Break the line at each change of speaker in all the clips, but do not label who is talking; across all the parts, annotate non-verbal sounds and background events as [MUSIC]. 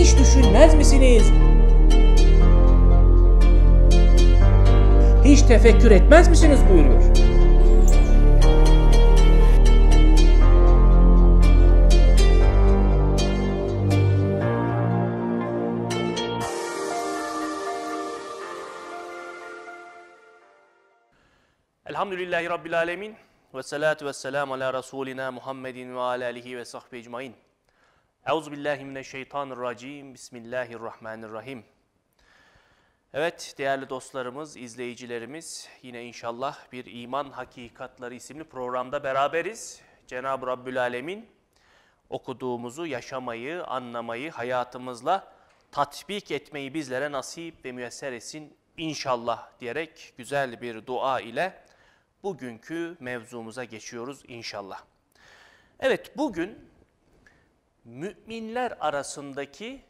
hiç düşünmez misiniz? Hiç tefekkür etmez misiniz buyuruyor. Elhamdülillahi Rabbil Alemin ve salatu ve selamu ala Resulina Muhammedin ve ala alihi ve sahbihi ecmain. Euzubillahimineşşeytanirracim. Bismillahirrahmanirrahim. Evet değerli dostlarımız, izleyicilerimiz yine inşallah bir iman Hakikatları isimli programda beraberiz. Cenab-ı Rabbül Alemin okuduğumuzu yaşamayı, anlamayı, hayatımızla tatbik etmeyi bizlere nasip ve müyesser etsin inşallah diyerek güzel bir dua ile bugünkü mevzumuza geçiyoruz inşallah. Evet bugün müminler arasındaki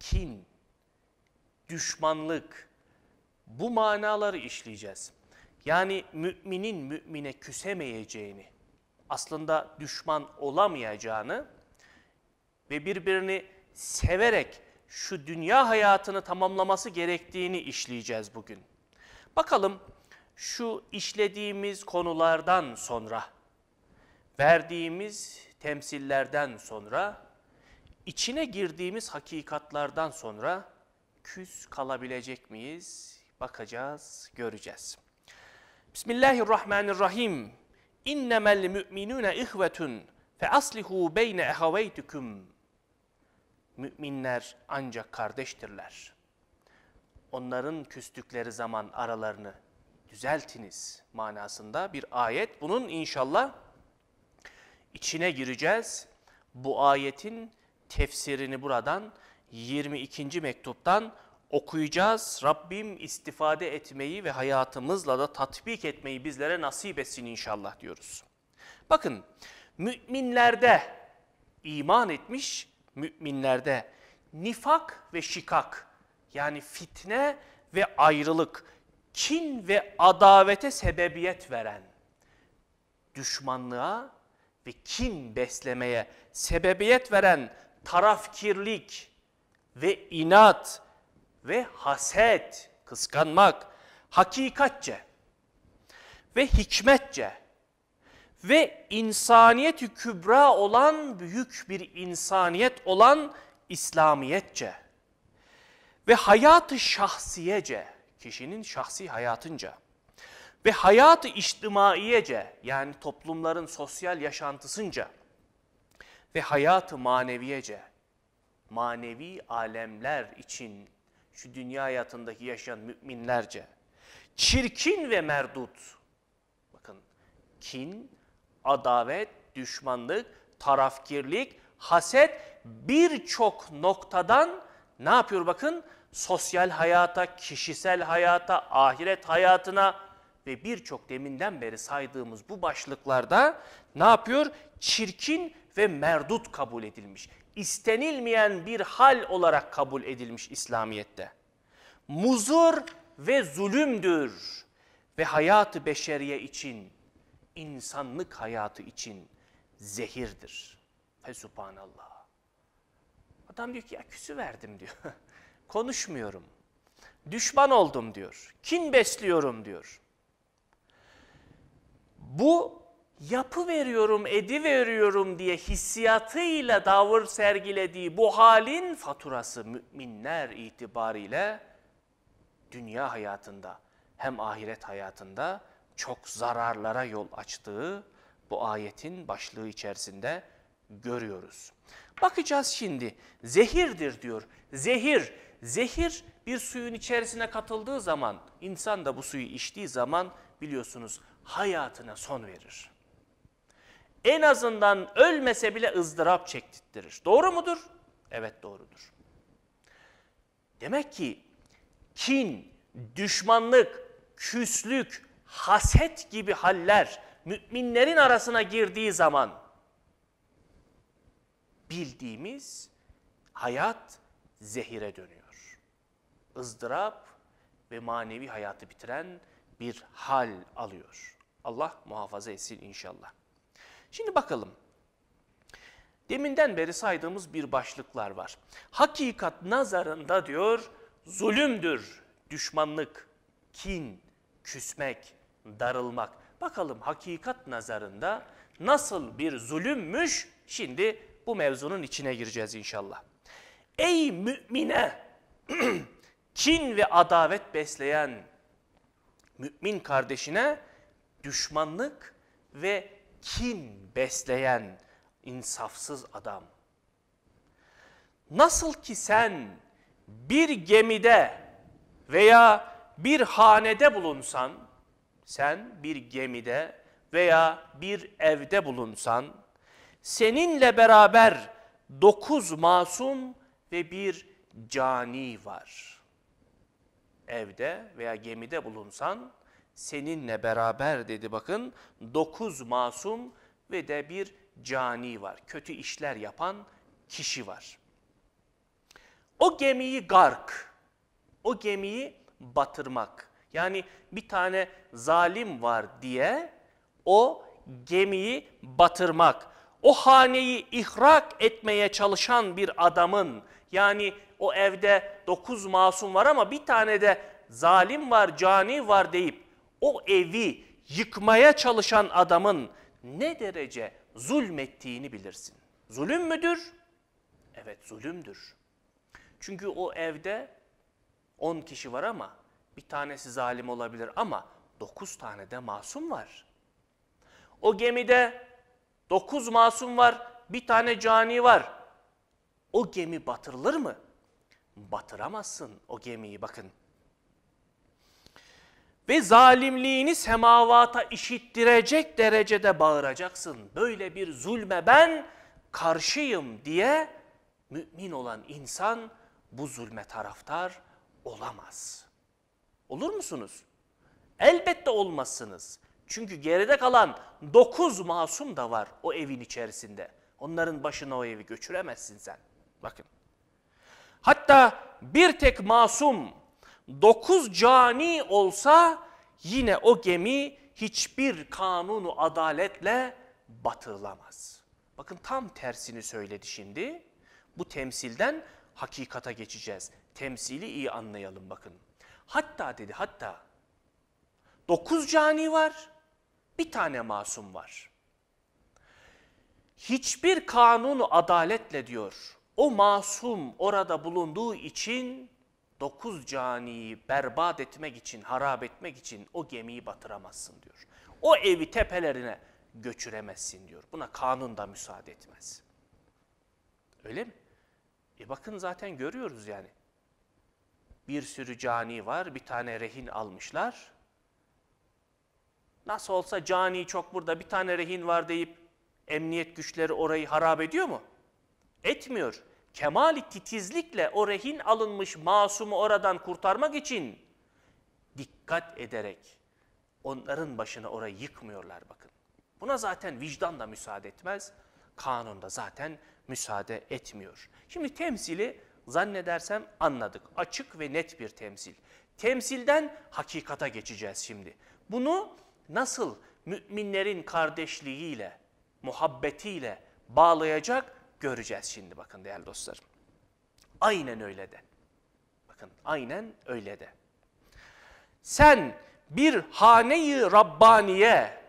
kin, düşmanlık bu manaları işleyeceğiz. Yani müminin mümine küsemeyeceğini, aslında düşman olamayacağını ve birbirini severek şu dünya hayatını tamamlaması gerektiğini işleyeceğiz bugün. Bakalım şu işlediğimiz konulardan sonra verdiğimiz temsillerden sonra, içine girdiğimiz hakikatlardan sonra küs kalabilecek miyiz? Bakacağız, göreceğiz. Bismillahirrahmanirrahim. İnnemel müminune ihvetun fe aslihu beyne ehaveytüküm. Müminler ancak kardeştirler. Onların küstükleri zaman aralarını düzeltiniz manasında bir ayet. Bunun inşallah içine gireceğiz. Bu ayetin tefsirini buradan 22. mektuptan okuyacağız. Rabbim istifade etmeyi ve hayatımızla da tatbik etmeyi bizlere nasip etsin inşallah diyoruz. Bakın müminlerde iman etmiş müminlerde nifak ve şikak yani fitne ve ayrılık, kin ve adavete sebebiyet veren, düşmanlığa ve kin beslemeye sebebiyet veren tarafkirlik ve inat ve haset, kıskanmak hakikatçe ve hikmetçe ve insaniyet-i kübra olan büyük bir insaniyet olan İslamiyetçe ve hayatı şahsiyece kişinin şahsi hayatınca ve hayatı içtimaiyece yani toplumların sosyal yaşantısınca ve hayatı maneviyece manevi alemler için şu dünya hayatındaki yaşayan müminlerce çirkin ve merdut bakın kin, adavet, düşmanlık, tarafkirlik, haset birçok noktadan ne yapıyor bakın sosyal hayata, kişisel hayata, ahiret hayatına ve birçok deminden beri saydığımız bu başlıklarda ne yapıyor? Çirkin ve merdut kabul edilmiş. İstenilmeyen bir hal olarak kabul edilmiş İslamiyet'te. Muzur ve zulümdür ve hayatı beşeriye için, insanlık hayatı için zehirdir. Fesubhanallah. Adam diyor ki ya küsü verdim diyor. [LAUGHS] Konuşmuyorum. Düşman oldum diyor. Kin besliyorum diyor bu yapı veriyorum, edi veriyorum diye hissiyatıyla davır sergilediği bu halin faturası müminler itibariyle dünya hayatında hem ahiret hayatında çok zararlara yol açtığı bu ayetin başlığı içerisinde görüyoruz. Bakacağız şimdi zehirdir diyor. Zehir, zehir bir suyun içerisine katıldığı zaman insan da bu suyu içtiği zaman biliyorsunuz hayatına son verir. En azından ölmese bile ızdırap çektirtir. Doğru mudur? Evet doğrudur. Demek ki kin, düşmanlık, küslük, haset gibi haller müminlerin arasına girdiği zaman bildiğimiz hayat zehire dönüyor. ızdırap ve manevi hayatı bitiren bir hal alıyor. Allah muhafaza etsin inşallah. Şimdi bakalım. Deminden beri saydığımız bir başlıklar var. Hakikat nazarında diyor zulümdür, düşmanlık, kin, küsmek, darılmak. Bakalım hakikat nazarında nasıl bir zulümmüş şimdi bu mevzunun içine gireceğiz inşallah. Ey mümine [CLEARS THROAT] kin ve adavet besleyen mümin kardeşine düşmanlık ve kin besleyen insafsız adam. Nasıl ki sen bir gemide veya bir hanede bulunsan, sen bir gemide veya bir evde bulunsan, seninle beraber dokuz masum ve bir cani var.'' evde veya gemide bulunsan seninle beraber dedi bakın dokuz masum ve de bir cani var. Kötü işler yapan kişi var. O gemiyi gark, o gemiyi batırmak. Yani bir tane zalim var diye o gemiyi batırmak. O haneyi ihrak etmeye çalışan bir adamın yani o evde dokuz masum var ama bir tane de zalim var, cani var deyip o evi yıkmaya çalışan adamın ne derece zulmettiğini bilirsin. Zulüm müdür? Evet zulümdür. Çünkü o evde on kişi var ama bir tanesi zalim olabilir ama dokuz tane de masum var. O gemide dokuz masum var, bir tane cani var o gemi batırılır mı? Batıramazsın o gemiyi bakın. Ve zalimliğini semavata işittirecek derecede bağıracaksın. Böyle bir zulme ben karşıyım diye mümin olan insan bu zulme taraftar olamaz. Olur musunuz? Elbette olmazsınız. Çünkü geride kalan dokuz masum da var o evin içerisinde. Onların başına o evi göçüremezsin sen. Bakın. Hatta bir tek masum dokuz cani olsa yine o gemi hiçbir kanunu adaletle batılamaz. Bakın tam tersini söyledi şimdi. Bu temsilden hakikata geçeceğiz. Temsili iyi anlayalım bakın. Hatta dedi hatta dokuz cani var bir tane masum var. Hiçbir kanunu adaletle diyor o masum orada bulunduğu için dokuz caniyi berbat etmek için, harap etmek için o gemiyi batıramazsın diyor. O evi tepelerine göçüremezsin diyor. Buna kanun da müsaade etmez. Öyle mi? E bakın zaten görüyoruz yani. Bir sürü cani var, bir tane rehin almışlar. Nasıl olsa cani çok burada bir tane rehin var deyip emniyet güçleri orayı harap ediyor mu? Etmiyor kemali titizlikle o rehin alınmış masumu oradan kurtarmak için dikkat ederek onların başına orayı yıkmıyorlar bakın. Buna zaten vicdan da müsaade etmez, kanun da zaten müsaade etmiyor. Şimdi temsili zannedersem anladık. Açık ve net bir temsil. Temsilden hakikata geçeceğiz şimdi. Bunu nasıl müminlerin kardeşliğiyle, muhabbetiyle bağlayacak göreceğiz şimdi bakın değerli dostlarım. Aynen öyle de. Bakın aynen öyle de. Sen bir haneyi Rabbaniye,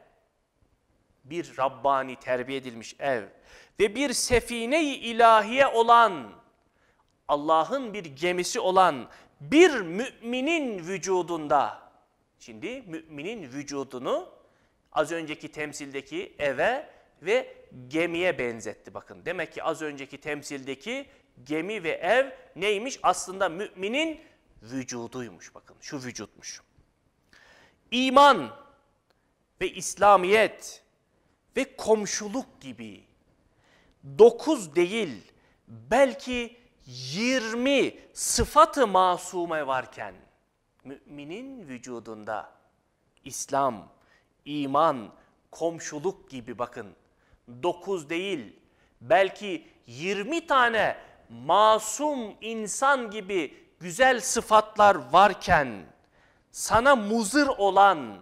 bir Rabbani terbiye edilmiş ev ve bir sefine-i ilahiye olan, Allah'ın bir gemisi olan bir müminin vücudunda, şimdi müminin vücudunu az önceki temsildeki eve ve gemiye benzetti bakın. Demek ki az önceki temsildeki gemi ve ev neymiş? Aslında müminin vücuduymuş bakın. Şu vücutmuş. İman ve İslamiyet ve komşuluk gibi dokuz değil belki yirmi sıfatı masume varken müminin vücudunda İslam, iman, komşuluk gibi bakın 9 değil belki 20 tane masum insan gibi güzel sıfatlar varken sana muzır olan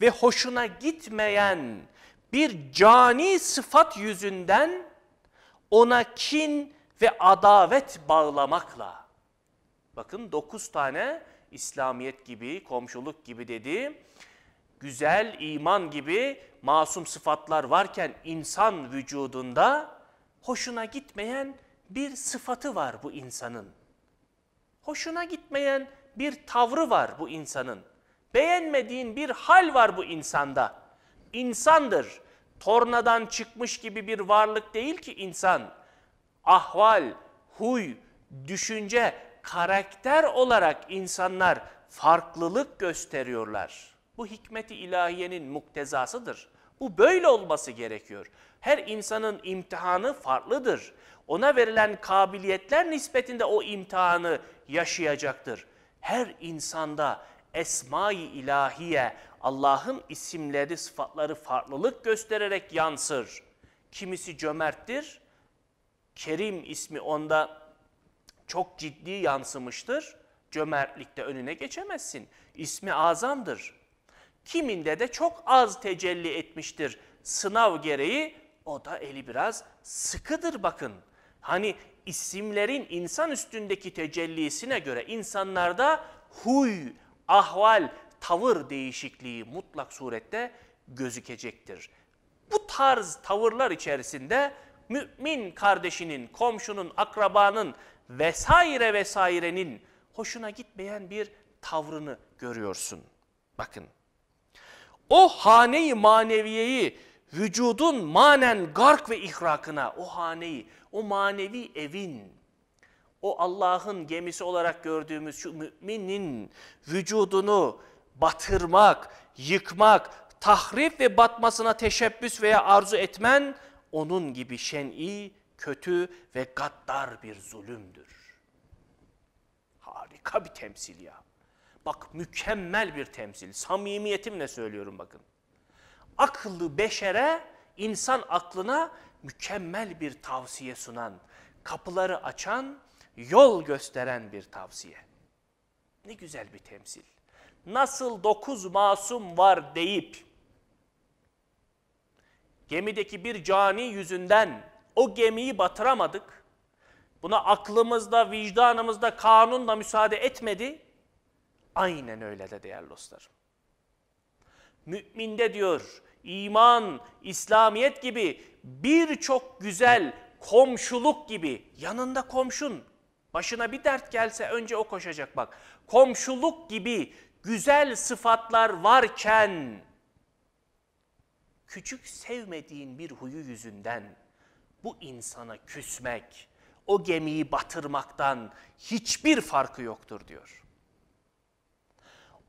ve hoşuna gitmeyen bir cani sıfat yüzünden ona kin ve adavet bağlamakla. Bakın dokuz tane İslamiyet gibi, komşuluk gibi dedi güzel iman gibi masum sıfatlar varken insan vücudunda hoşuna gitmeyen bir sıfatı var bu insanın. Hoşuna gitmeyen bir tavrı var bu insanın. Beğenmediğin bir hal var bu insanda. İnsandır. Tornadan çıkmış gibi bir varlık değil ki insan. Ahval, huy, düşünce, karakter olarak insanlar farklılık gösteriyorlar. Bu hikmeti ilahiyenin muktezasıdır. Bu böyle olması gerekiyor. Her insanın imtihanı farklıdır. Ona verilen kabiliyetler nispetinde o imtihanı yaşayacaktır. Her insanda esma-i ilahiye, Allah'ın isimleri, sıfatları farklılık göstererek yansır. Kimisi cömerttir, Kerim ismi onda çok ciddi yansımıştır. Cömertlikte önüne geçemezsin. İsmi azamdır kiminde de çok az tecelli etmiştir sınav gereği. O da eli biraz sıkıdır bakın. Hani isimlerin insan üstündeki tecellisine göre insanlarda huy, ahval, tavır değişikliği mutlak surette gözükecektir. Bu tarz tavırlar içerisinde mümin kardeşinin, komşunun, akrabanın vesaire vesairenin hoşuna gitmeyen bir tavrını görüyorsun. Bakın o haneyi maneviyeyi vücudun manen gark ve ihrakına o haneyi, o manevi evin, o Allah'ın gemisi olarak gördüğümüz şu müminin vücudunu batırmak, yıkmak, tahrip ve batmasına teşebbüs veya arzu etmen onun gibi şen'i, kötü ve gaddar bir zulümdür. Harika bir temsil ya. Bak mükemmel bir temsil. Samimiyetimle söylüyorum bakın. Akıllı beşere, insan aklına mükemmel bir tavsiye sunan, kapıları açan, yol gösteren bir tavsiye. Ne güzel bir temsil. Nasıl dokuz masum var deyip, gemideki bir cani yüzünden o gemiyi batıramadık, buna aklımızda, vicdanımızda, kanunla müsaade etmedi, Aynen öyle de değerli dostlarım. Müminde diyor iman, İslamiyet gibi birçok güzel komşuluk gibi yanında komşun. Başına bir dert gelse önce o koşacak bak. Komşuluk gibi güzel sıfatlar varken küçük sevmediğin bir huyu yüzünden bu insana küsmek, o gemiyi batırmaktan hiçbir farkı yoktur diyor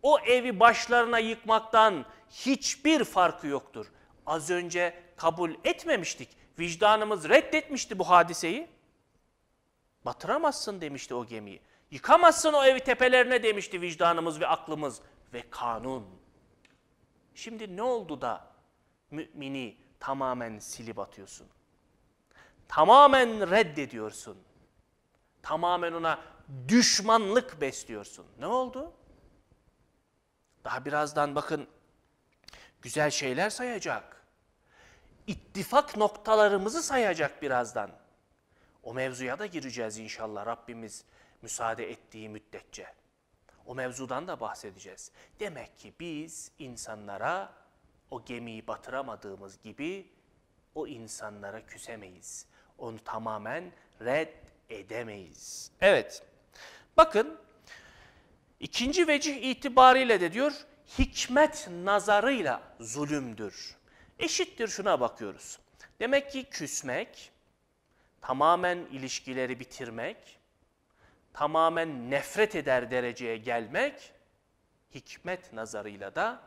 o evi başlarına yıkmaktan hiçbir farkı yoktur. Az önce kabul etmemiştik. Vicdanımız reddetmişti bu hadiseyi. Batıramazsın demişti o gemiyi. Yıkamazsın o evi tepelerine demişti vicdanımız ve aklımız ve kanun. Şimdi ne oldu da mümini tamamen silip atıyorsun? Tamamen reddediyorsun. Tamamen ona düşmanlık besliyorsun. Ne oldu? Daha birazdan bakın güzel şeyler sayacak. İttifak noktalarımızı sayacak birazdan. O mevzuya da gireceğiz inşallah Rabbimiz müsaade ettiği müddetçe. O mevzudan da bahsedeceğiz. Demek ki biz insanlara o gemiyi batıramadığımız gibi o insanlara küsemeyiz. Onu tamamen red edemeyiz. Evet, bakın İkinci vecih itibariyle de diyor hikmet nazarıyla zulümdür. Eşittir şuna bakıyoruz. Demek ki küsmek, tamamen ilişkileri bitirmek, tamamen nefret eder dereceye gelmek hikmet nazarıyla da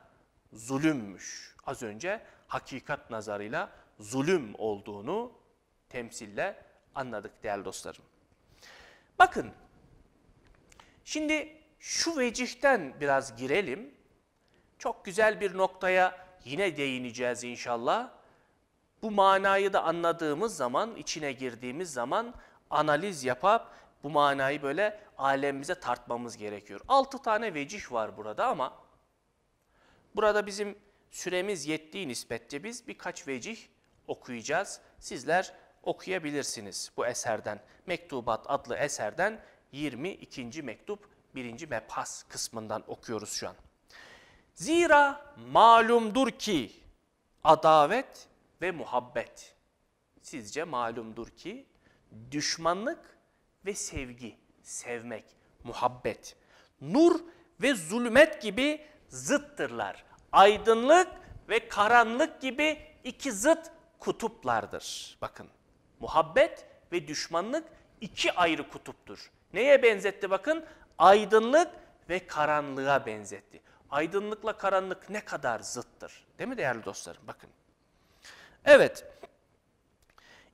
zulümmüş. Az önce hakikat nazarıyla zulüm olduğunu temsille anladık değerli dostlarım. Bakın şimdi şu vecihten biraz girelim. Çok güzel bir noktaya yine değineceğiz inşallah. Bu manayı da anladığımız zaman, içine girdiğimiz zaman analiz yapıp bu manayı böyle alemimize tartmamız gerekiyor. Altı tane vecih var burada ama burada bizim süremiz yettiği nispette biz birkaç vecih okuyacağız. Sizler okuyabilirsiniz bu eserden. Mektubat adlı eserden 22. mektup birinci mebhas kısmından okuyoruz şu an. Zira malumdur ki adavet ve muhabbet. Sizce malumdur ki düşmanlık ve sevgi, sevmek, muhabbet. Nur ve zulmet gibi zıttırlar. Aydınlık ve karanlık gibi iki zıt kutuplardır. Bakın muhabbet ve düşmanlık iki ayrı kutuptur. Neye benzetti bakın? aydınlık ve karanlığa benzetti. Aydınlıkla karanlık ne kadar zıttır. Değil mi değerli dostlarım? Bakın. Evet.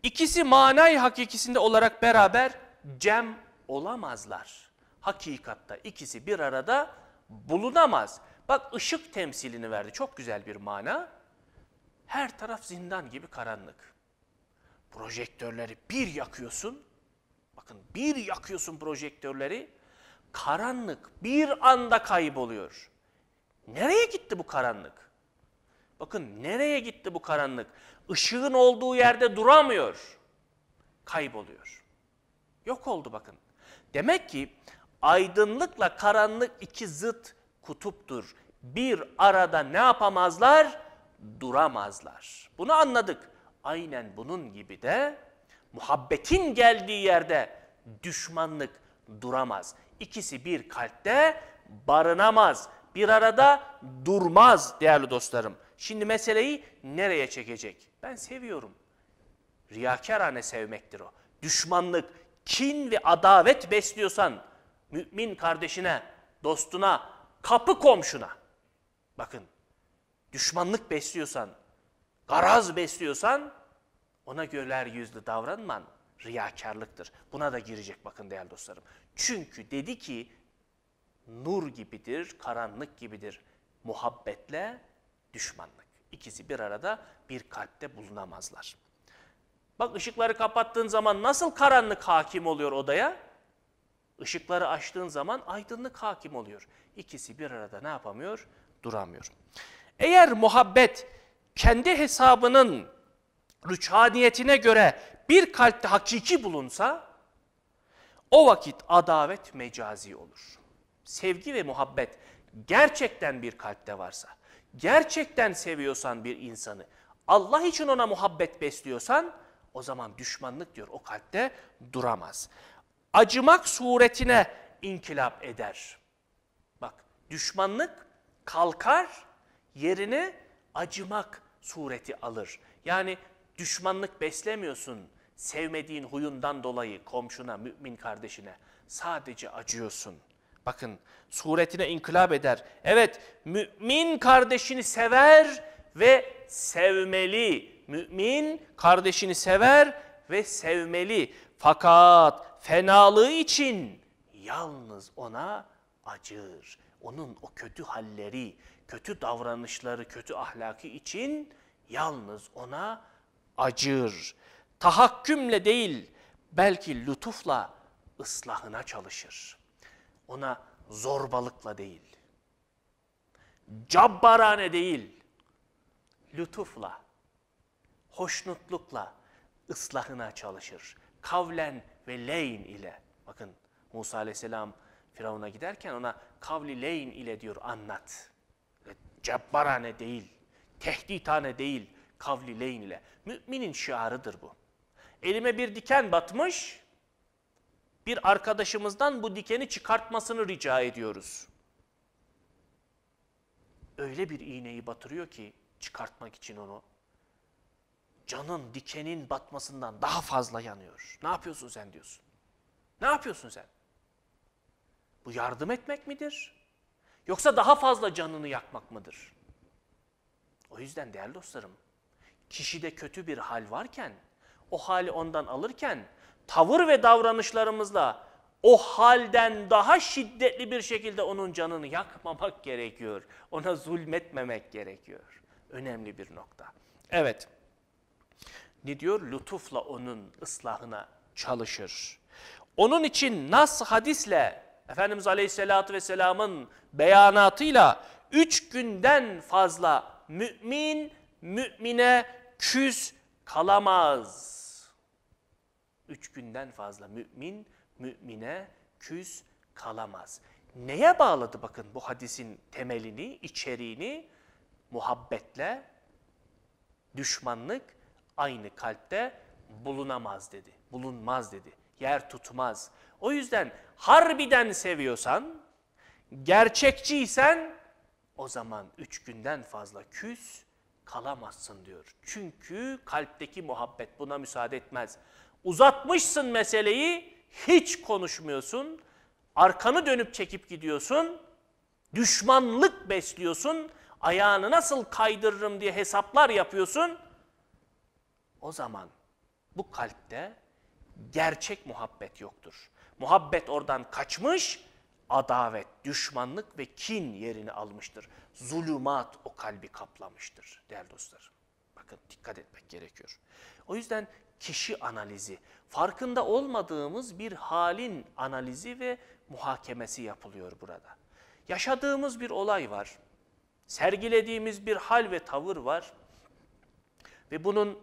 İkisi manay hakikisinde olarak beraber cem olamazlar. Hakikatta ikisi bir arada bulunamaz. Bak ışık temsilini verdi. Çok güzel bir mana. Her taraf zindan gibi karanlık. Projektörleri bir yakıyorsun. Bakın bir yakıyorsun projektörleri. Karanlık bir anda kayboluyor. Nereye gitti bu karanlık? Bakın nereye gitti bu karanlık? Işığın olduğu yerde duramıyor. Kayboluyor. Yok oldu bakın. Demek ki aydınlıkla karanlık iki zıt kutuptur. Bir arada ne yapamazlar? Duramazlar. Bunu anladık. Aynen bunun gibi de muhabbetin geldiği yerde düşmanlık duramaz. İkisi bir kalpte barınamaz, bir arada durmaz değerli dostlarım. Şimdi meseleyi nereye çekecek? Ben seviyorum. Riyakarane sevmektir o. Düşmanlık, kin ve adavet besliyorsan mümin kardeşine, dostuna, kapı komşuna. Bakın düşmanlık besliyorsan, garaz besliyorsan ona göler yüzlü davranman riyakarlıktır. Buna da girecek bakın değerli dostlarım. Çünkü dedi ki nur gibidir, karanlık gibidir. Muhabbetle düşmanlık. İkisi bir arada bir kalpte bulunamazlar. Bak ışıkları kapattığın zaman nasıl karanlık hakim oluyor odaya? Işıkları açtığın zaman aydınlık hakim oluyor. İkisi bir arada ne yapamıyor? Duramıyor. Eğer muhabbet kendi hesabının rüçhaniyetine göre bir kalpte hakiki bulunsa o vakit adavet mecazi olur. Sevgi ve muhabbet gerçekten bir kalpte varsa, gerçekten seviyorsan bir insanı, Allah için ona muhabbet besliyorsan o zaman düşmanlık diyor o kalpte duramaz. Acımak suretine inkılap eder. Bak düşmanlık kalkar yerini acımak sureti alır. Yani Düşmanlık beslemiyorsun sevmediğin huyundan dolayı komşuna, mümin kardeşine. Sadece acıyorsun. Bakın suretine inkılap eder. Evet mümin kardeşini sever ve sevmeli. Mümin kardeşini sever ve sevmeli. Fakat fenalığı için yalnız ona acır. Onun o kötü halleri, kötü davranışları, kötü ahlaki için yalnız ona acır. Tahakkümle değil belki lütufla ıslahına çalışır. Ona zorbalıkla değil, cabbarane değil, lütufla, hoşnutlukla ıslahına çalışır. Kavlen ve leyn ile. Bakın Musa aleyhisselam Firavun'a giderken ona kavli leyn ile diyor anlat. Cabbarane değil, tehditane değil, kavli leyn ile. Müminin şiarıdır bu. Elime bir diken batmış, bir arkadaşımızdan bu dikeni çıkartmasını rica ediyoruz. Öyle bir iğneyi batırıyor ki çıkartmak için onu. Canın dikenin batmasından daha fazla yanıyor. Ne yapıyorsun sen diyorsun. Ne yapıyorsun sen? Bu yardım etmek midir? Yoksa daha fazla canını yakmak mıdır? O yüzden değerli dostlarım kişide kötü bir hal varken, o hali ondan alırken tavır ve davranışlarımızla o halden daha şiddetli bir şekilde onun canını yakmamak gerekiyor. Ona zulmetmemek gerekiyor. Önemli bir nokta. Evet. Ne diyor? Lütufla onun ıslahına çalışır. Onun için nas hadisle Efendimiz Aleyhisselatü Vesselam'ın beyanatıyla üç günden fazla mümin, mümine küs kalamaz. Üç günden fazla mümin, mümine küs kalamaz. Neye bağladı bakın bu hadisin temelini, içeriğini? Muhabbetle düşmanlık aynı kalpte bulunamaz dedi, bulunmaz dedi, yer tutmaz. O yüzden harbiden seviyorsan, gerçekçiysen o zaman üç günden fazla küs kalamazsın diyor. Çünkü kalpteki muhabbet buna müsaade etmez. Uzatmışsın meseleyi, hiç konuşmuyorsun. Arkanı dönüp çekip gidiyorsun. Düşmanlık besliyorsun. Ayağını nasıl kaydırırım diye hesaplar yapıyorsun. O zaman bu kalpte gerçek muhabbet yoktur. Muhabbet oradan kaçmış, adavet, düşmanlık ve kin yerini almıştır. Zulümat o kalbi kaplamıştır değerli dostlar. Bakın dikkat etmek gerekiyor. O yüzden kişi analizi, farkında olmadığımız bir halin analizi ve muhakemesi yapılıyor burada. Yaşadığımız bir olay var, sergilediğimiz bir hal ve tavır var ve bunun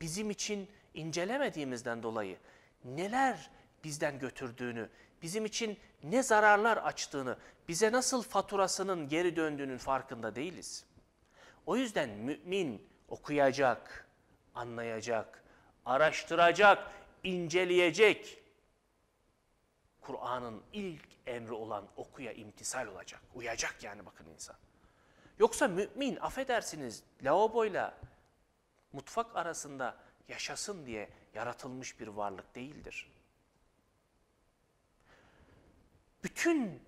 bizim için incelemediğimizden dolayı neler bizden götürdüğünü, bizim için ne zararlar açtığını, bize nasıl faturasının geri döndüğünün farkında değiliz. O yüzden mümin okuyacak, anlayacak, araştıracak, inceleyecek. Kur'an'ın ilk emri olan okuya imtisal olacak, uyacak yani bakın insan. Yoksa mümin affedersiniz lavaboyla mutfak arasında yaşasın diye yaratılmış bir varlık değildir bütün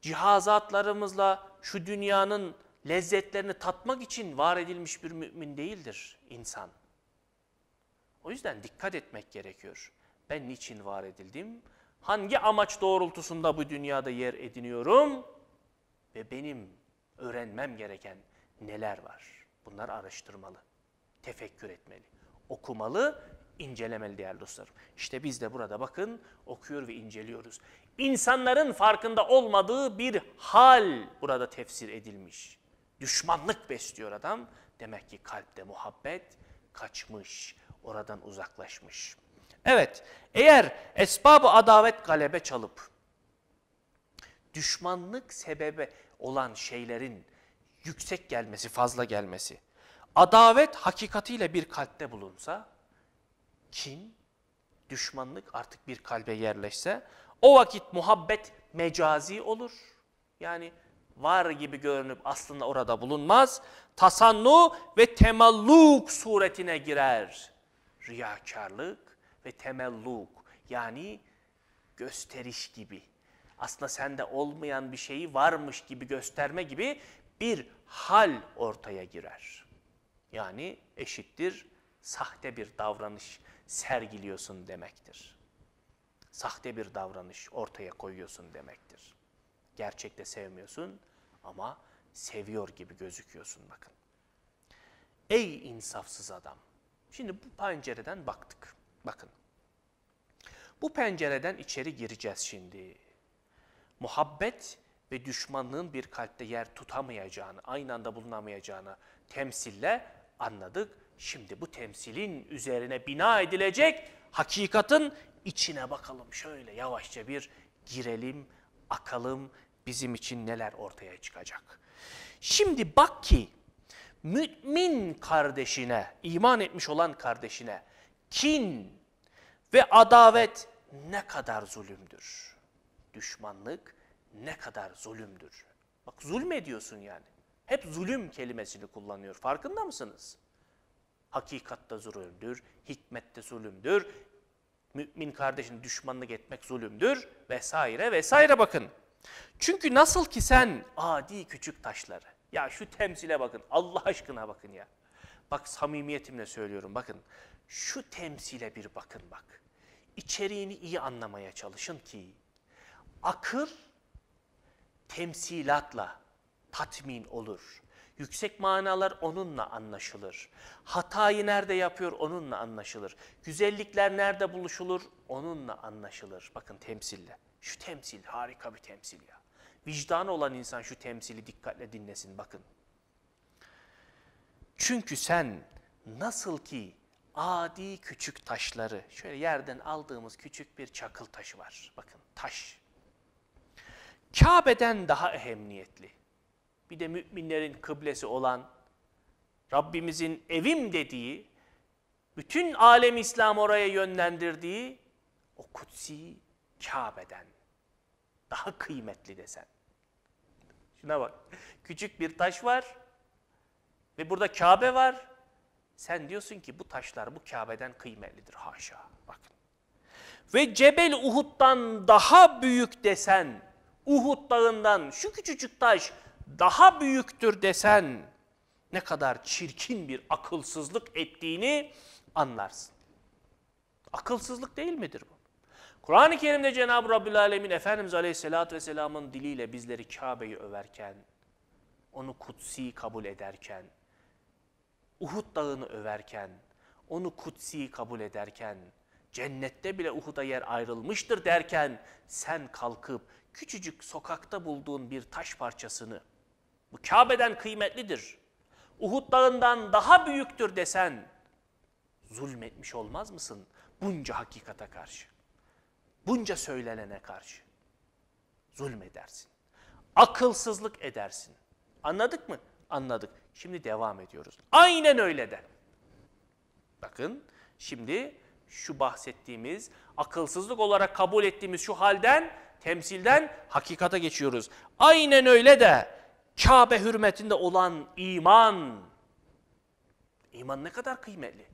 cihazatlarımızla şu dünyanın lezzetlerini tatmak için var edilmiş bir mümin değildir insan. O yüzden dikkat etmek gerekiyor. Ben niçin var edildim? Hangi amaç doğrultusunda bu dünyada yer ediniyorum? Ve benim öğrenmem gereken neler var? Bunlar araştırmalı, tefekkür etmeli, okumalı, incelemeli değerli dostlarım. İşte biz de burada bakın okuyor ve inceliyoruz. İnsanların farkında olmadığı bir hal burada tefsir edilmiş. Düşmanlık besliyor adam. Demek ki kalpte muhabbet kaçmış, oradan uzaklaşmış. Evet, eğer esbab-ı adavet galebe çalıp düşmanlık sebebe olan şeylerin yüksek gelmesi, fazla gelmesi, adavet hakikatiyle bir kalpte bulunsa, kin, düşmanlık artık bir kalbe yerleşse o vakit muhabbet mecazi olur. Yani var gibi görünüp aslında orada bulunmaz. Tasannu ve temelluk suretine girer. Riyakarlık ve temelluk yani gösteriş gibi. Aslında sende olmayan bir şeyi varmış gibi gösterme gibi bir hal ortaya girer. Yani eşittir sahte bir davranış sergiliyorsun demektir. Sahte bir davranış ortaya koyuyorsun demektir. Gerçekte sevmiyorsun ama seviyor gibi gözüküyorsun bakın. Ey insafsız adam. Şimdi bu pencereden baktık. Bakın. Bu pencereden içeri gireceğiz şimdi. Muhabbet ve düşmanlığın bir kalpte yer tutamayacağını, aynı anda bulunamayacağını temsille anladık. Şimdi bu temsilin üzerine bina edilecek hakikatin içine bakalım. Şöyle yavaşça bir girelim, akalım bizim için neler ortaya çıkacak. Şimdi bak ki mümin kardeşine, iman etmiş olan kardeşine kin ve adavet ne kadar zulümdür. Düşmanlık ne kadar zulümdür. Bak zulmediyorsun yani. Hep zulüm kelimesini kullanıyor. Farkında mısınız? Hakikatte zulümdür, hikmette zulümdür, mümin kardeşin düşmanlık etmek zulümdür vesaire vesaire bakın. Çünkü nasıl ki sen adi küçük taşları, ya şu temsile bakın, Allah aşkına bakın ya. Bak samimiyetimle söylüyorum bakın, şu temsile bir bakın bak. İçeriğini iyi anlamaya çalışın ki akır temsilatla tatmin olur. Yüksek manalar onunla anlaşılır. Hatayı nerede yapıyor onunla anlaşılır. Güzellikler nerede buluşulur onunla anlaşılır. Bakın temsille. Şu temsil harika bir temsil ya. Vicdan olan insan şu temsili dikkatle dinlesin bakın. Çünkü sen nasıl ki adi küçük taşları, şöyle yerden aldığımız küçük bir çakıl taşı var. Bakın taş. Kabe'den daha ehemmiyetli bir de müminlerin kıblesi olan, Rabbimizin evim dediği, bütün alem İslam oraya yönlendirdiği o kutsi Kabe'den daha kıymetli desen. Şuna bak. Küçük bir taş var ve burada Kabe var. Sen diyorsun ki bu taşlar bu Kabe'den kıymetlidir. Haşa. Bakın. Ve Cebel Uhud'dan daha büyük desen, Uhud dağından şu küçücük taş daha büyüktür desen ne kadar çirkin bir akılsızlık ettiğini anlarsın. Akılsızlık değil midir bu? Kur'an-ı Kerim'de Cenab-ı Rabbül Alemin Efendimiz Aleyhisselatü Vesselam'ın diliyle bizleri Kabe'yi överken, onu kutsi kabul ederken, Uhud dağını överken, onu kutsi kabul ederken, cennette bile Uhud'a yer ayrılmıştır derken sen kalkıp küçücük sokakta bulduğun bir taş parçasını bu Kabe'den kıymetlidir. Uhud dağından daha büyüktür desen zulmetmiş olmaz mısın bunca hakikata karşı? Bunca söylenene karşı zulmedersin. Akılsızlık edersin. Anladık mı? Anladık. Şimdi devam ediyoruz. Aynen öyle de. Bakın şimdi şu bahsettiğimiz akılsızlık olarak kabul ettiğimiz şu halden, temsilden hakikata geçiyoruz. Aynen öyle de Kabe hürmetinde olan iman, iman ne kadar kıymetli.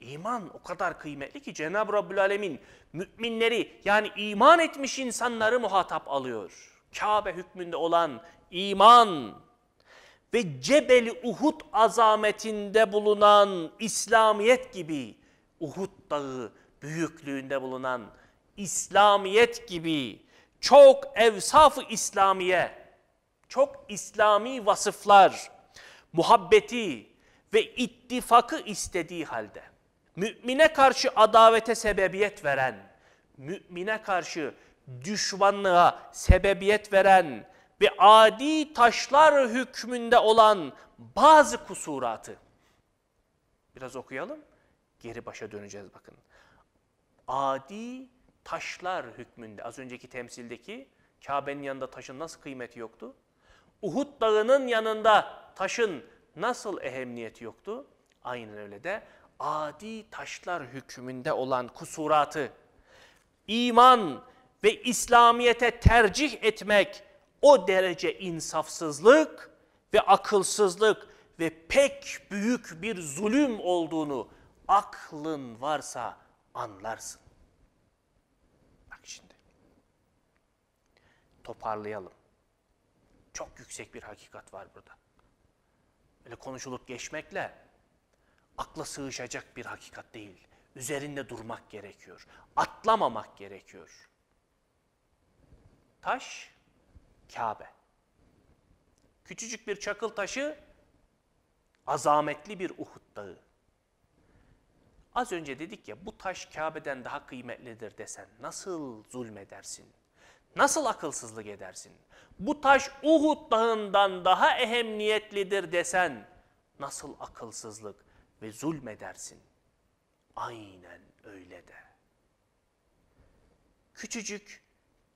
İman o kadar kıymetli ki Cenab-ı Rabbül Alemin müminleri yani iman etmiş insanları muhatap alıyor. Kabe hükmünde olan iman ve Cebeli Uhud azametinde bulunan İslamiyet gibi Uhud dağı büyüklüğünde bulunan İslamiyet gibi çok evsaf İslamiye, çok İslami vasıflar, muhabbeti ve ittifakı istediği halde, mümine karşı adavete sebebiyet veren, mümine karşı düşmanlığa sebebiyet veren ve adi taşlar hükmünde olan bazı kusuratı, biraz okuyalım, geri başa döneceğiz bakın. Adi taşlar hükmünde. Az önceki temsildeki Kabe'nin yanında taşın nasıl kıymeti yoktu? Uhud dağının yanında taşın nasıl ehemmiyeti yoktu? Aynen öyle de adi taşlar hükmünde olan kusuratı, iman ve İslamiyet'e tercih etmek o derece insafsızlık ve akılsızlık ve pek büyük bir zulüm olduğunu aklın varsa anlarsın. toparlayalım. Çok yüksek bir hakikat var burada. Böyle konuşulup geçmekle akla sığışacak bir hakikat değil. Üzerinde durmak gerekiyor. Atlamamak gerekiyor. Taş, Kabe. Küçücük bir çakıl taşı, azametli bir Uhud dağı. Az önce dedik ya bu taş Kabe'den daha kıymetlidir desen nasıl zulmedersin? Nasıl akılsızlık edersin? Bu taş Uhud dağından daha ehemmiyetlidir desen nasıl akılsızlık ve zulmedersin? Aynen öyle de. Küçücük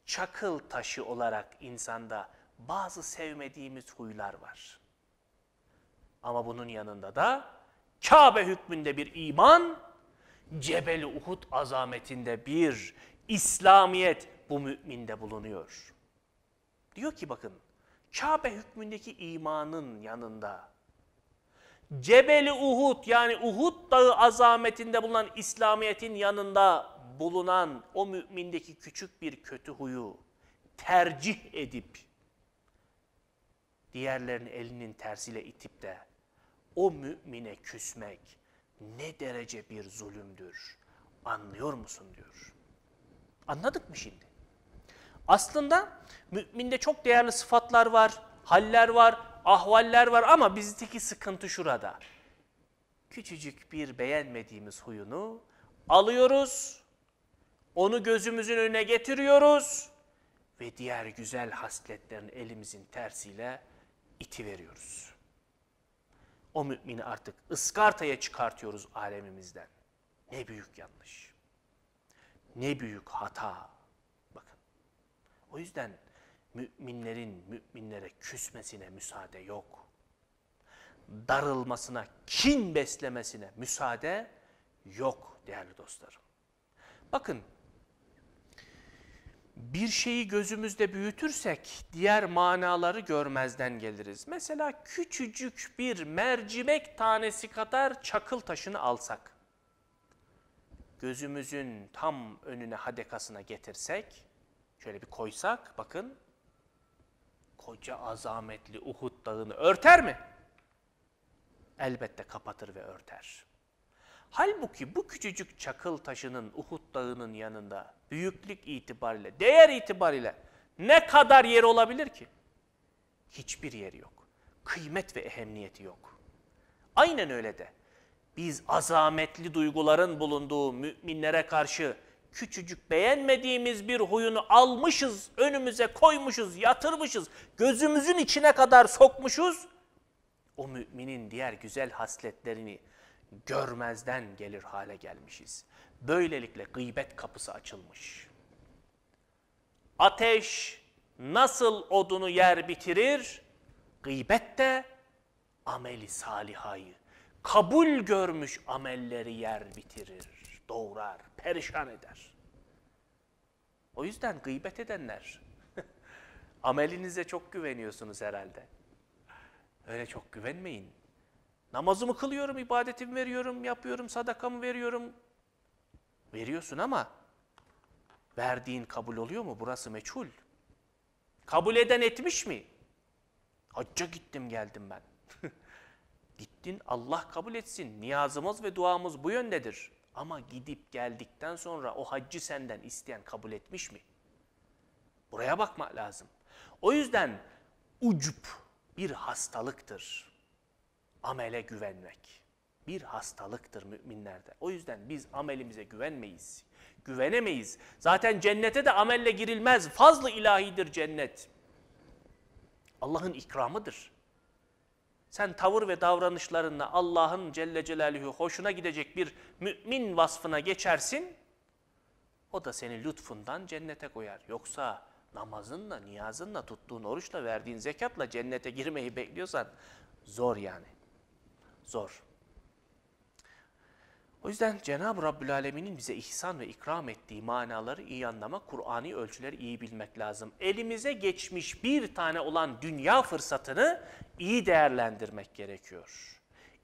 çakıl taşı olarak insanda bazı sevmediğimiz huylar var. Ama bunun yanında da Kabe hükmünde bir iman, Cebel-i Uhud azametinde bir İslamiyet, bu müminde bulunuyor. Diyor ki bakın, Kabe hükmündeki imanın yanında Cebeli Uhud yani Uhud dağı azametinde bulunan İslamiyet'in yanında bulunan o mümindeki küçük bir kötü huyu tercih edip diğerlerini elinin tersiyle itip de o mümine küsmek ne derece bir zulümdür anlıyor musun diyor. Anladık mı şimdi? Aslında müminde çok değerli sıfatlar var, haller var, ahvaller var ama bizdeki sıkıntı şurada. Küçücük bir beğenmediğimiz huyunu alıyoruz, onu gözümüzün önüne getiriyoruz ve diğer güzel hasletlerini elimizin tersiyle iti veriyoruz. O mümini artık ıskartaya çıkartıyoruz alemimizden. Ne büyük yanlış. Ne büyük hata. O yüzden müminlerin müminlere küsmesine müsaade yok. Darılmasına, kin beslemesine müsaade yok değerli dostlarım. Bakın bir şeyi gözümüzde büyütürsek diğer manaları görmezden geliriz. Mesela küçücük bir mercimek tanesi kadar çakıl taşını alsak, gözümüzün tam önüne hadekasına getirsek, Şöyle bir koysak bakın koca azametli Uhud dağını örter mi? Elbette kapatır ve örter. Halbuki bu küçücük çakıl taşının Uhud dağının yanında büyüklük itibariyle, değer itibariyle ne kadar yer olabilir ki? Hiçbir yeri yok. Kıymet ve ehemmiyeti yok. Aynen öyle de biz azametli duyguların bulunduğu müminlere karşı küçücük beğenmediğimiz bir huyunu almışız, önümüze koymuşuz, yatırmışız, gözümüzün içine kadar sokmuşuz. O müminin diğer güzel hasletlerini görmezden gelir hale gelmişiz. Böylelikle gıybet kapısı açılmış. Ateş nasıl odunu yer bitirir? Gıybet de ameli salihayı, kabul görmüş amelleri yer bitirir, doğurar perişan eder. O yüzden gıybet edenler, [LAUGHS] amelinize çok güveniyorsunuz herhalde. Öyle çok güvenmeyin. Namazımı kılıyorum, ibadetimi veriyorum, yapıyorum, sadakamı veriyorum. Veriyorsun ama verdiğin kabul oluyor mu? Burası meçhul. Kabul eden etmiş mi? Hacca gittim geldim ben. [LAUGHS] Gittin Allah kabul etsin. Niyazımız ve duamız bu yöndedir. Ama gidip geldikten sonra o haccı senden isteyen kabul etmiş mi? Buraya bakmak lazım. O yüzden ucup bir hastalıktır. Amele güvenmek bir hastalıktır müminlerde. O yüzden biz amelimize güvenmeyiz. Güvenemeyiz. Zaten cennete de amelle girilmez. Fazlı ilahidir cennet. Allah'ın ikramıdır. Sen tavır ve davranışlarınla Allah'ın Celle Celaluhu hoşuna gidecek bir mümin vasfına geçersin. O da seni lütfundan cennete koyar. Yoksa namazınla, niyazınla, tuttuğun oruçla, verdiğin zekatla cennete girmeyi bekliyorsan zor yani. Zor. O yüzden Cenab-ı Rabbül Alemin'in bize ihsan ve ikram ettiği manaları iyi anlamak, Kur'an'i ölçüleri iyi bilmek lazım. Elimize geçmiş bir tane olan dünya fırsatını iyi değerlendirmek gerekiyor.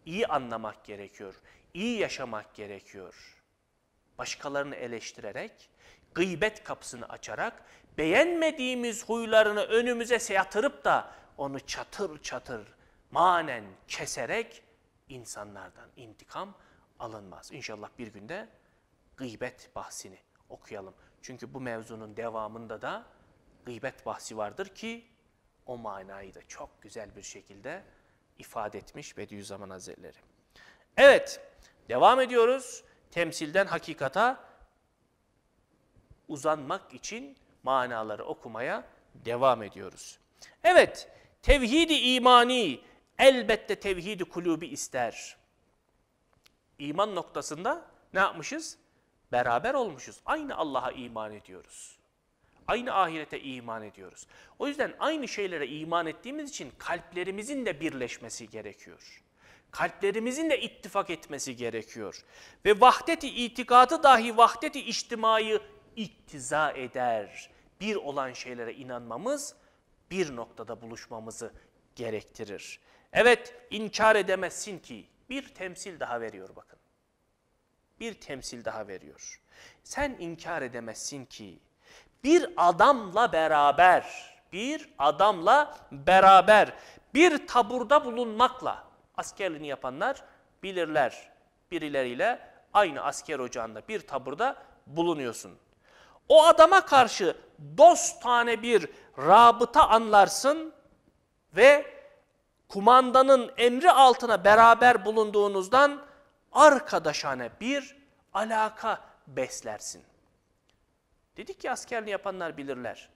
İyi anlamak gerekiyor. iyi yaşamak gerekiyor. Başkalarını eleştirerek, gıybet kapısını açarak, beğenmediğimiz huylarını önümüze yatırıp da onu çatır çatır manen keserek insanlardan intikam alınmaz. İnşallah bir günde gıybet bahsini okuyalım. Çünkü bu mevzunun devamında da gıybet bahsi vardır ki o manayı da çok güzel bir şekilde ifade etmiş Bediüzzaman Hazretleri. Evet, devam ediyoruz. Temsilden hakikata uzanmak için manaları okumaya devam ediyoruz. Evet, Tevhid-i imani elbette Tevhid-i kulubi ister iman noktasında ne yapmışız? Beraber olmuşuz. Aynı Allah'a iman ediyoruz. Aynı ahirete iman ediyoruz. O yüzden aynı şeylere iman ettiğimiz için kalplerimizin de birleşmesi gerekiyor. Kalplerimizin de ittifak etmesi gerekiyor. Ve vahdeti itikadı dahi vahdeti içtimayı iktiza eder. Bir olan şeylere inanmamız bir noktada buluşmamızı gerektirir. Evet inkar edemezsin ki bir temsil daha veriyor bakın. Bir temsil daha veriyor. Sen inkar edemezsin ki bir adamla beraber, bir adamla beraber bir taburda bulunmakla askerliğini yapanlar bilirler birileriyle aynı asker ocağında bir taburda bulunuyorsun. O adama karşı tane bir rabıta anlarsın ve kumandanın emri altına beraber bulunduğunuzdan arkadaşane bir alaka beslersin. Dedik ki askerliği yapanlar bilirler.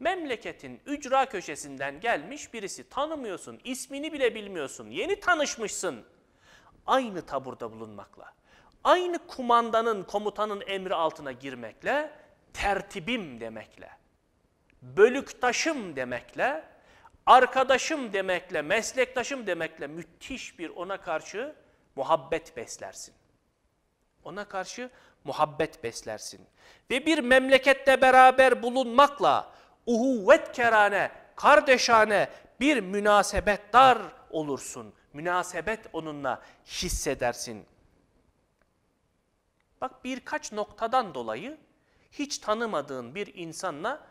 Memleketin ücra köşesinden gelmiş birisi tanımıyorsun, ismini bile bilmiyorsun, yeni tanışmışsın. Aynı taburda bulunmakla, aynı kumandanın, komutanın emri altına girmekle, tertibim demekle, bölüktaşım demekle, arkadaşım demekle, meslektaşım demekle müthiş bir ona karşı muhabbet beslersin. Ona karşı muhabbet beslersin. Ve bir memlekette beraber bulunmakla uhuvvet kerane, kardeşane bir münasebet dar olursun. Münasebet onunla hissedersin. Bak birkaç noktadan dolayı hiç tanımadığın bir insanla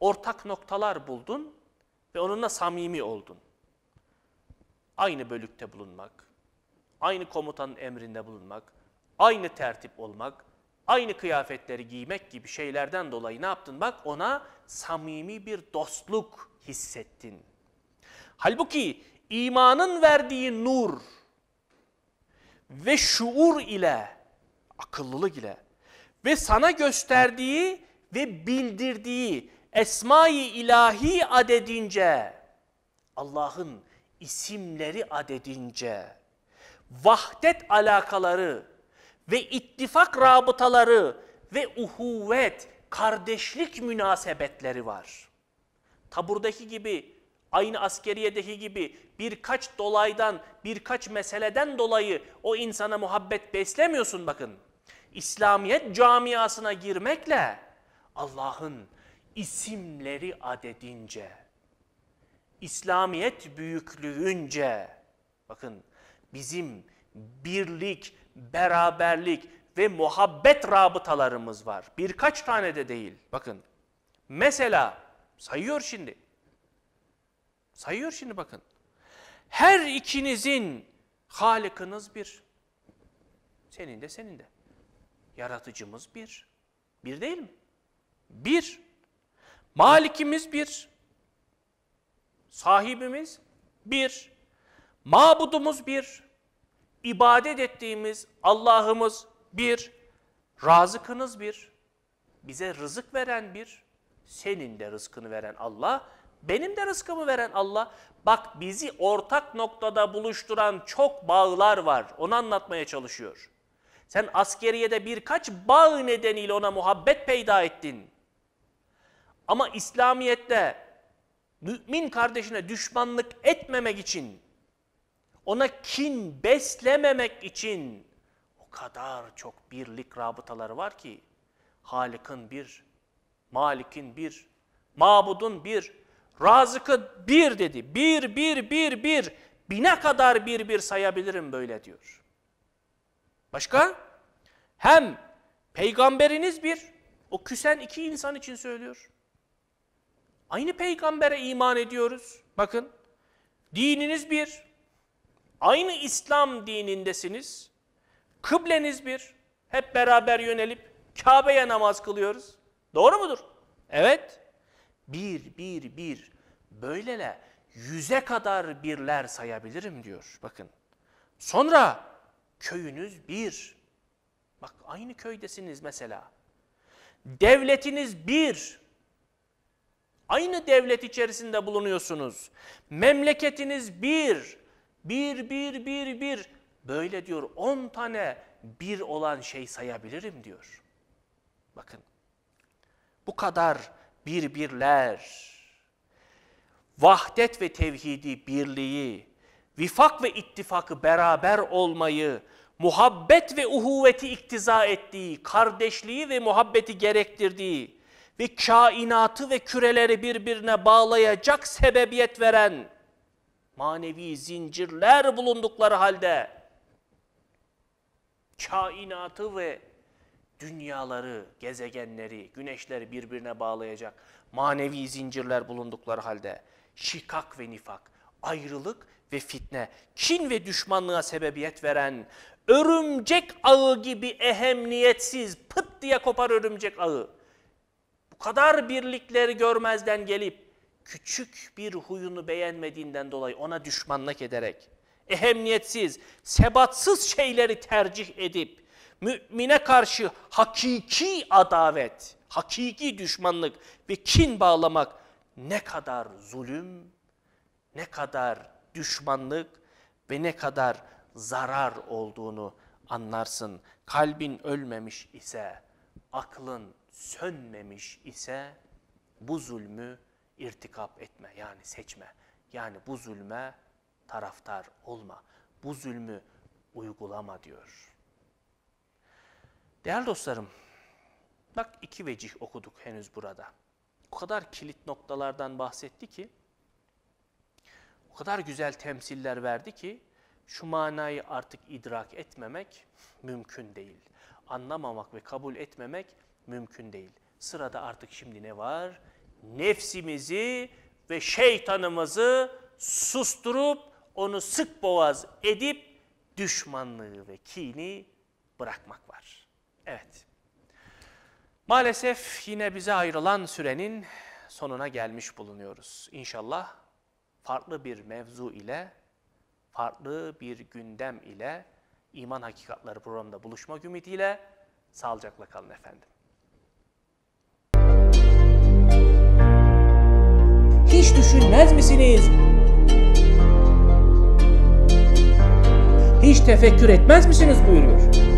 ortak noktalar buldun ve onunla samimi oldun. Aynı bölükte bulunmak, aynı komutanın emrinde bulunmak, aynı tertip olmak, aynı kıyafetleri giymek gibi şeylerden dolayı ne yaptın? Bak ona samimi bir dostluk hissettin. Halbuki imanın verdiği nur ve şuur ile, akıllılık ile ve sana gösterdiği ve bildirdiği esma-i ilahi adedince, Allah'ın isimleri adedince, vahdet alakaları ve ittifak rabıtaları ve uhuvvet, kardeşlik münasebetleri var. Taburdaki gibi, aynı askeriyedeki gibi birkaç dolaydan, birkaç meseleden dolayı o insana muhabbet beslemiyorsun bakın. İslamiyet camiasına girmekle Allah'ın isimleri adedince, İslamiyet büyüklüğünce, bakın bizim birlik, beraberlik ve muhabbet rabıtalarımız var. Birkaç tane de değil. Bakın mesela sayıyor şimdi. Sayıyor şimdi bakın. Her ikinizin halikiniz bir. Senin de senin de. Yaratıcımız bir. Bir değil mi? Bir. Malikimiz bir, sahibimiz bir, mabudumuz bir, ibadet ettiğimiz Allah'ımız bir, razıkınız bir, bize rızık veren bir, senin de rızkını veren Allah, benim de rızkımı veren Allah. Bak bizi ortak noktada buluşturan çok bağlar var. Onu anlatmaya çalışıyor. Sen askeriyede birkaç bağ nedeniyle ona muhabbet peyda ettin. Ama İslamiyet'te mümin kardeşine düşmanlık etmemek için, ona kin beslememek için o kadar çok birlik rabıtaları var ki Halik'in bir, Malik'in bir, Mabud'un bir, Razık'ın bir dedi. Bir, bir, bir, bir. Bine kadar bir bir sayabilirim böyle diyor. Başka? Hem peygamberiniz bir, o küsen iki insan için söylüyor. Aynı peygambere iman ediyoruz. Bakın, dininiz bir, aynı İslam dinindesiniz, kıbleniz bir, hep beraber yönelip Kabe'ye namaz kılıyoruz. Doğru mudur? Evet. Bir, bir, bir. Böylele yüze kadar birler sayabilirim diyor. Bakın. Sonra köyünüz bir. Bak aynı köydesiniz mesela. Devletiniz bir. Aynı devlet içerisinde bulunuyorsunuz. Memleketiniz bir, bir, bir, bir, bir. Böyle diyor on tane bir olan şey sayabilirim diyor. Bakın bu kadar birbirler, vahdet ve tevhidi birliği, vifak ve ittifakı beraber olmayı, muhabbet ve uhuvveti iktiza ettiği, kardeşliği ve muhabbeti gerektirdiği, ve kainatı ve küreleri birbirine bağlayacak sebebiyet veren manevi zincirler bulundukları halde kainatı ve dünyaları, gezegenleri, güneşleri birbirine bağlayacak manevi zincirler bulundukları halde şikak ve nifak, ayrılık ve fitne, kin ve düşmanlığa sebebiyet veren örümcek ağı gibi ehemniyetsiz pıt diye kopar örümcek ağı kadar birlikleri görmezden gelip küçük bir huyunu beğenmediğinden dolayı ona düşmanlık ederek, ehemmiyetsiz, sebatsız şeyleri tercih edip, mümine karşı hakiki adavet, hakiki düşmanlık ve kin bağlamak ne kadar zulüm, ne kadar düşmanlık ve ne kadar zarar olduğunu anlarsın. Kalbin ölmemiş ise aklın sönmemiş ise bu zulmü irtikap etme yani seçme. Yani bu zulme taraftar olma. Bu zulmü uygulama diyor. Değerli dostlarım, bak iki vecih okuduk henüz burada. O kadar kilit noktalardan bahsetti ki, o kadar güzel temsiller verdi ki, şu manayı artık idrak etmemek mümkün değil. Anlamamak ve kabul etmemek mümkün değil. Sırada artık şimdi ne var? Nefsimizi ve şeytanımızı susturup onu sık boğaz edip düşmanlığı ve kini bırakmak var. Evet. Maalesef yine bize ayrılan sürenin sonuna gelmiş bulunuyoruz. İnşallah farklı bir mevzu ile, farklı bir gündem ile iman hakikatları programında buluşmak ümidiyle sağlıcakla kalın efendim. hiç düşünmez misiniz? Hiç tefekkür etmez misiniz buyuruyor.